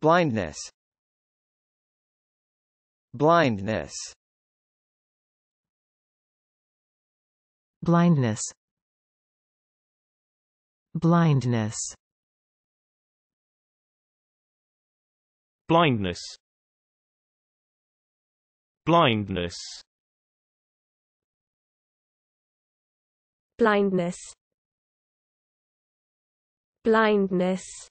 Blindness Blindness Blindness Blindness Blindness Blindness Blindness Blindness